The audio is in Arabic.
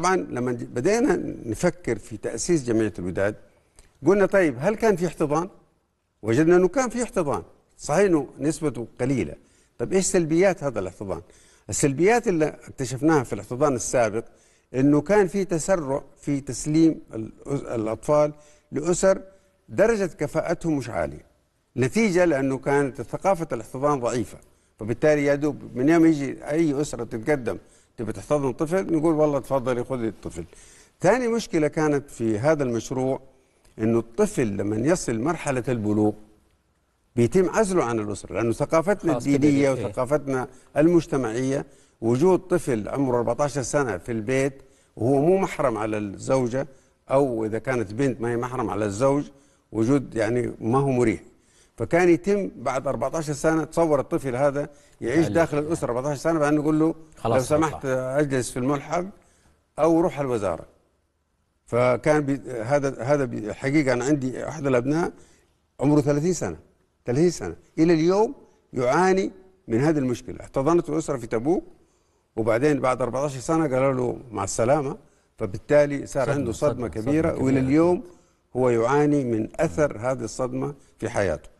طبعا لما بدأنا نفكر في تأسيس جمعية الوداد قلنا طيب هل كان في احتضان؟ وجدنا أنه كان في احتضان صحيح أنه نسبته قليلة طيب إيش سلبيات هذا الاحتضان؟ السلبيات اللي اكتشفناها في الاحتضان السابق أنه كان في تسرع في تسليم الأطفال لأسر درجة كفاءتهم مش عالية نتيجة لأنه كانت ثقافة الاحتضان ضعيفة فبالتالي يا دوب من يوم يجي أي أسرة تتقدم تبي تحتضن طفل نقول والله تفضلي خذي الطفل ثاني مشكله كانت في هذا المشروع انه الطفل لما يصل مرحله البلوغ بيتم عزله عن الاسره لانه ثقافتنا الدينيه وثقافتنا المجتمعيه وجود طفل عمره 14 سنه في البيت وهو مو محرم على الزوجه او اذا كانت بنت ما هي محرم على الزوج وجود يعني ما هو مريح فكان يتم بعد 14 سنه تصور الطفل هذا يعيش داخل الاسره 14 سنه بعدين نقول له خلاص لو سمحت اجلس في الملحق او روح الوزاره فكان بي هذا هذا حقيقه انا عندي احد الابناء عمره 30 سنه 30 سنه الى اليوم يعاني من هذه المشكله احتضنت الاسره في تبوك وبعدين بعد 14 سنه قالوا له مع السلامه فبالتالي صار صدمة عنده صدمه, صدمة كبيره صدمة كبيرة والى اليوم هو يعاني من اثر هذه الصدمه في حياته